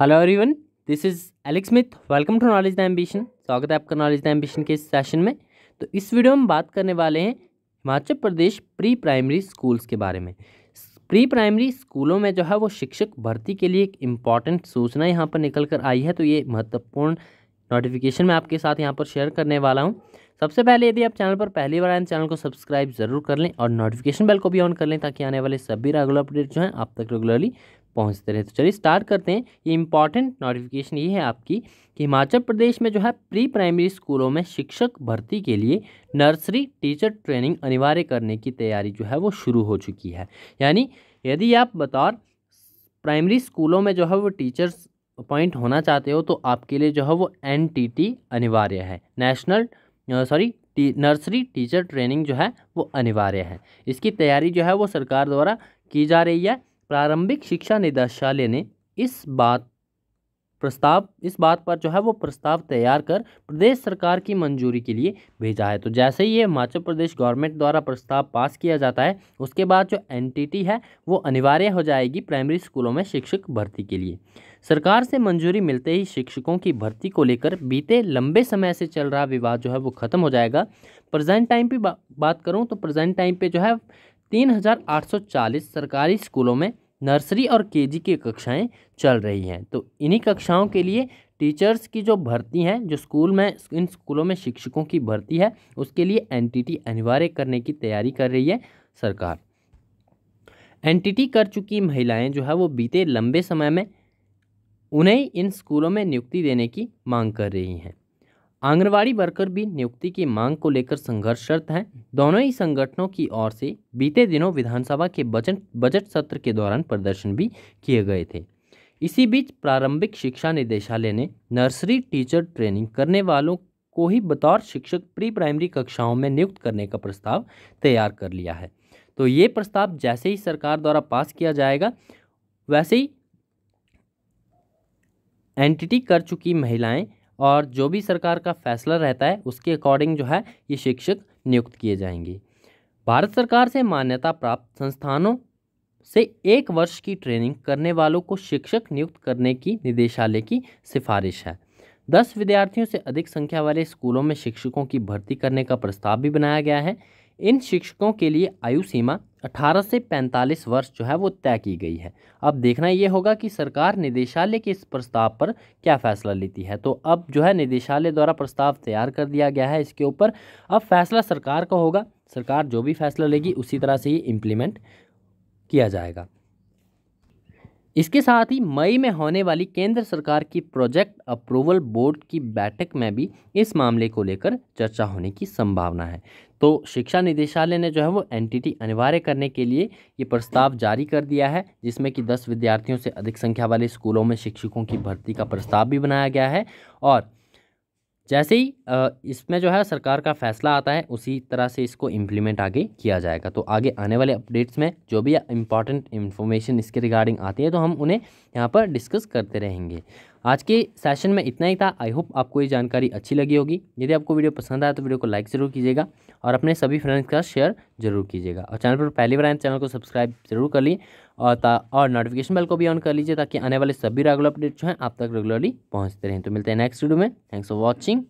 hello everyone this is Alex Smith welcome to knowledge the ambition स्वागत है आपका knowledge the ambition के इस सेशन में तो इस वीडियो में हम बात करने वाले हैं Himachal Pradesh pre primary schools के बारे में प्री प्राइमरी स्कूलों में जो है वो शिक्षक भर्ती के लिए एक इम्पॉर्टेंट सूचना यहाँ पर निकल कर आई है तो ये महत्वपूर्ण नोटिफिकेशन मैं आपके साथ यहाँ पर शेयर करने वाला हूँ सबसे पहले यदि आप चैनल पर पहली बार आए चैनल को सब्सक्राइब जरूर कर लें और नोटिफिकेशन बेल को भी ऑन कर लें ताकि आने वाले सभी रेगुलर अपडेट जो हैं आप तक रेगुलरली पहुंचते रहे तो चलिए स्टार्ट करते हैं ये इंपॉर्टेंट नोटिफिकेशन ये है आपकी कि हिमाचल प्रदेश में जो है प्री प्राइमरी स्कूलों में शिक्षक भर्ती के लिए नर्सरी टीचर ट्रेनिंग अनिवार्य करने की तैयारी जो है वो शुरू हो चुकी है यानी यदि आप बतौर प्राइमरी स्कूलों में जो है वो टीचर्स अपॉइंट होना चाहते हो तो आपके लिए जो है वो एन अनिवार्य है national sorry T nursery teacher training जो है वो अनिवार्य है इसकी तैयारी जो है वो सरकार द्वारा की जा रही है प्रारंभिक शिक्षा निदेशालय ने इस बात प्रस्ताव इस बात पर जो है वो प्रस्ताव तैयार कर प्रदेश सरकार की मंजूरी के लिए भेजा है तो जैसे ही ये हिमाचल प्रदेश गवर्नमेंट द्वारा प्रस्ताव पास किया जाता है उसके बाद जो एनटीटी है वो अनिवार्य हो जाएगी प्राइमरी स्कूलों में शिक्षक भर्ती के लिए सरकार से मंजूरी मिलते ही शिक्षकों की भर्ती को लेकर बीते लंबे समय से चल रहा विवाद जो है वो ख़त्म हो जाएगा प्रजेंट टाइम पर बा, बात करूँ तो प्रजेंट टाइम पर जो है 3,840 सरकारी स्कूलों में नर्सरी और केजी की कक्षाएं चल रही हैं तो इन्हीं कक्षाओं के लिए टीचर्स की जो भर्ती हैं जो स्कूल में इन स्कूलों में शिक्षकों की भर्ती है उसके लिए एनटीटी अनिवार्य करने की तैयारी कर रही है सरकार एनटीटी कर चुकी महिलाएं जो है वो बीते लंबे समय में उन्हें इन स्कूलों में नियुक्ति देने की मांग कर रही हैं आंगनवाड़ी वर्कर भी नियुक्ति की मांग को लेकर संघर्षरत हैं दोनों ही संगठनों की ओर से बीते दिनों विधानसभा के बजट बजट सत्र के दौरान प्रदर्शन भी किए गए थे इसी बीच प्रारंभिक शिक्षा निदेशालय ने नर्सरी टीचर ट्रेनिंग करने वालों को ही बतौर शिक्षक प्री प्राइमरी कक्षाओं में नियुक्त करने का प्रस्ताव तैयार कर लिया है तो ये प्रस्ताव जैसे ही सरकार द्वारा पास किया जाएगा वैसे ही एंटिटी कर चुकी महिलाएं और जो भी सरकार का फैसला रहता है उसके अकॉर्डिंग जो है ये शिक्षक नियुक्त किए जाएंगे भारत सरकार से मान्यता प्राप्त संस्थानों से एक वर्ष की ट्रेनिंग करने वालों को शिक्षक नियुक्त करने की निदेशालय की सिफारिश है दस विद्यार्थियों से अधिक संख्या वाले स्कूलों में शिक्षकों की भर्ती करने का प्रस्ताव भी बनाया गया है इन शिक्षकों के लिए आयु सीमा 18 से 45 वर्ष जो है वो तय की गई है अब देखना ये होगा कि सरकार निदेशालय के इस प्रस्ताव पर क्या फैसला लेती है तो अब जो है निदेशालय द्वारा प्रस्ताव तैयार कर दिया गया है इसके ऊपर अब फैसला सरकार का होगा सरकार जो भी फैसला लेगी उसी तरह से ही इम्प्लीमेंट किया जाएगा इसके साथ ही मई में होने वाली केंद्र सरकार की प्रोजेक्ट अप्रूवल बोर्ड की बैठक में भी इस मामले को लेकर चर्चा होने की संभावना है तो शिक्षा निदेशालय ने जो है वो एनटीटी अनिवार्य करने के लिए ये प्रस्ताव जारी कर दिया है जिसमें कि 10 विद्यार्थियों से अधिक संख्या वाले स्कूलों में शिक्षकों की भर्ती का प्रस्ताव भी बनाया गया है और जैसे ही इसमें जो है सरकार का फैसला आता है उसी तरह से इसको इम्प्लीमेंट आगे किया जाएगा तो आगे आने वाले अपडेट्स में जो भी इंपॉर्टेंट इन्फॉर्मेशन इसके रिगार्डिंग आती है तो हम उन्हें यहाँ पर डिस्कस करते रहेंगे आज के सेशन में इतना ही था आई होप आपको ये जानकारी अच्छी लगी होगी यदि आपको वीडियो पसंद आया तो वीडियो को लाइक ज़रूर कीजिएगा और अपने सभी फ्रेंड्स का शेयर जरूर कीजिएगा और चैनल पर पहली बार आए चैनल तो को सब्सक्राइब जरूर कर लिए और और नोटिफिकेशन बेल को भी ऑन कर लीजिए ताकि आने वाले सभी रेगुलर अपडेट जो हैं आप तक रेगुलरली पहुँचते रहें तो मिलते हैं नेक्स्ट वीडियो में थैंक्स फॉर वॉचिंग